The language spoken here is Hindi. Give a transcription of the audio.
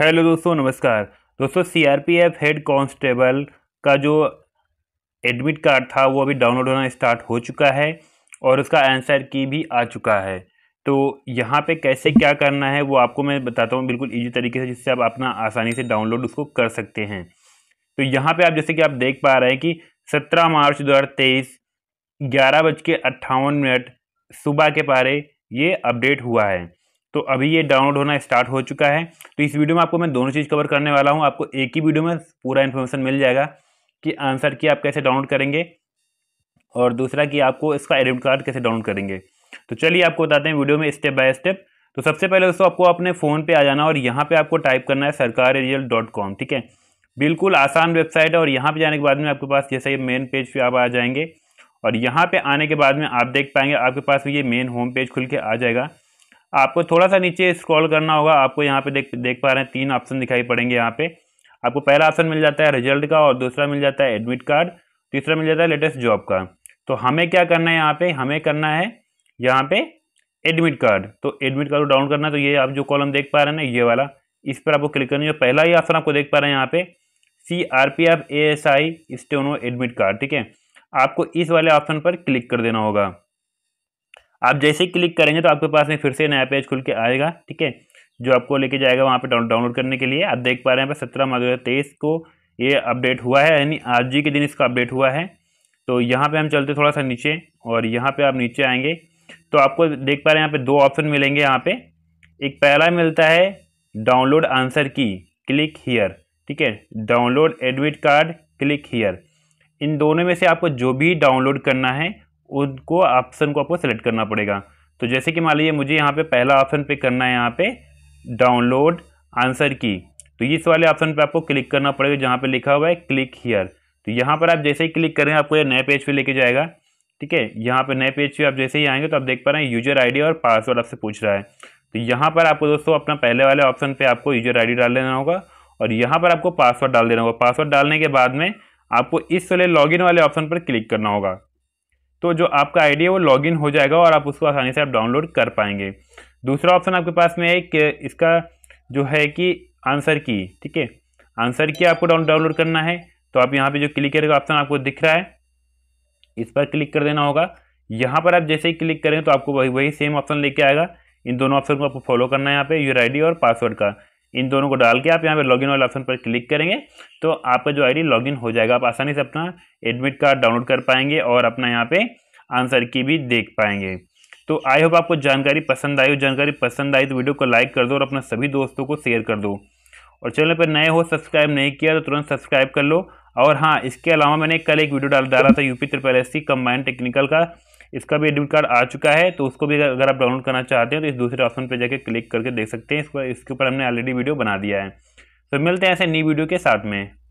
हेलो दोस्तों नमस्कार दोस्तों सीआरपीएफ हेड कांस्टेबल का जो एडमिट कार्ड था वो अभी डाउनलोड होना स्टार्ट हो चुका है और उसका आंसर की भी आ चुका है तो यहाँ पे कैसे क्या करना है वो आपको मैं बताता हूँ बिल्कुल इजी तरीके से जिससे आप अपना आसानी से डाउनलोड उसको कर सकते हैं तो यहाँ पर आप जैसे कि आप देख पा रहे हैं कि सत्रह मार्च दो हज़ार तेईस ग्यारह बज के अट्ठावन मिनट सुबह के पारे ये अपडेट हुआ है तो अभी ये डाउनलोड होना स्टार्ट हो चुका है तो इस वीडियो में आपको मैं दोनों चीज़ कवर करने वाला हूँ आपको एक ही वीडियो में पूरा इन्फॉर्मेशन मिल जाएगा कि आंसर की आप कैसे डाउनलोड करेंगे और दूसरा कि आपको इसका एडिट कार्ड कैसे डाउनलोड करेंगे तो चलिए आपको बताते हैं वीडियो में स्टेप बाय स्टेप तो सबसे पहले दोस्तों आपको अपने फ़ोन पे आ जाना और यहाँ पे आपको टाइप करना है सरकार रियल डॉट कॉम ठीक है बिल्कुल आसान वेबसाइट है और यहाँ पे जाने के बाद में आपके पास जैसा ये मेन पेज पे आप आ जाएंगे और यहाँ पे आने के बाद में आप देख पाएंगे आपके पास ये मेन होम पेज खुल के आ जाएगा आपको थोड़ा सा नीचे स्क्रॉल करना होगा आपको यहाँ पे देख देख पा रहे हैं तीन ऑप्शन दिखाई पड़ेंगे यहाँ पे आपको पहला ऑप्शन मिल जाता है रिजल्ट का और दूसरा मिल जाता है एडमिट कार्ड तीसरा मिल जाता है लेटेस्ट जॉब का तो हमें क्या करना है यहाँ पे हमें करना है यहाँ पे एडमिट कार्ड तो एडमिट कार्ड को डाउन करना है तो ये आप जो कॉलम देख पा रहे हैं ना ये वाला इस पर आपको क्लिक करनी है पहला ही ऑप्शन आपको देख पा रहे हैं यहाँ पे C R P F A S I steno admit card ठीक है आपको इस वाले ऑप्शन पर क्लिक कर देना होगा आप जैसे ही क्लिक करेंगे तो आपके पास में फिर से नया पेज खुल के आएगा ठीक है जो आपको लेके जाएगा वहाँ पे डाउनलोड करने के लिए आप देख पा रहे हैं सत्रह मार्च दो को ये अपडेट हुआ है यानी आज ही के दिन इसका अपडेट हुआ है तो यहाँ पे हम चलते थोड़ा सा नीचे और यहाँ पे आप नीचे आएंगे तो आपको देख पा रहे हैं यहाँ पे दो ऑप्शन मिलेंगे यहाँ पे एक पहला मिलता है download answer key click here ठीक है download admit card click here इन दोनों में से आपको जो भी डाउनलोड करना है उनको ऑप्शन को आपको सेलेक्ट करना पड़ेगा तो जैसे कि मान लीजिए मुझे यहाँ पे पहला ऑप्शन पे करना है यहाँ पे डाउनलोड आंसर की तो इस वाले ऑप्शन पे आपको क्लिक करना पड़ेगा जहाँ पे लिखा हुआ है क्लिक हियर तो यहाँ पर आप जैसे ही क्लिक करें आपको ये नए पेज पे लेके जाएगा ठीक है यहाँ पर नए पेज पर आप जैसे ही आएंगे तो आप देख पा रहे हैं यूजर आई और पासवर्ड आपसे पूछ रहा है तो यहाँ पर आपको दोस्तों अपना पहले वाले ऑप्शन पर आपको यूजर आई डाल देना होगा और यहाँ पर आपको पासवर्ड डाल देना होगा पासवर्ड डालने के बाद में आपको इस वाले लॉगिन वाले ऑप्शन पर क्लिक करना होगा तो जो आपका आईडी है वो लॉगिन हो जाएगा और आप उसको आसानी से आप डाउनलोड कर पाएंगे दूसरा ऑप्शन आपके पास में है कि इसका जो है कि आंसर की ठीक है आंसर की आपको डाउनलोड करना है तो आप यहाँ पे जो क्लिक करेगा ऑप्शन आपको दिख रहा है इस पर क्लिक कर देना होगा यहाँ पर आप जैसे ही क्लिक करेंगे तो आपको वही वही सेम ऑप्शन लेके आएगा इन दोनों ऑप्शन को आपको फॉलो करना है यहाँ पे यूर आई और पासवर्ड का इन दोनों को डाल के आप यहाँ पे लॉगिन वाले ऑप्शन पर क्लिक करेंगे तो आपका जो आईडी लॉगिन हो जाएगा आप आसानी से अपना एडमिट कार्ड डाउनलोड कर पाएंगे और अपना यहाँ पे आंसर की भी देख पाएंगे तो आई होप आपको जानकारी पसंद आई हो जानकारी पसंद आई तो वीडियो को लाइक कर दो और अपने सभी दोस्तों को शेयर कर दो और चैनल पर नए हो सब्सक्राइब नहीं किया तो तुरंत सब्सक्राइब कर लो और हाँ इसके अलावा मैंने कल एक वीडियो डाल डाला था UP triple S C technical का इसका भी एडमिट कार्ड आ चुका है तो उसको भी अगर आप डाउनलोड करना चाहते हैं तो इस दूसरे ऑप्शन पर जाकर क्लिक करके देख सकते हैं इसके ऊपर हमने ऑलरेडी वीडियो बना दिया है तो मिलते हैं ऐसे नई वीडियो के साथ में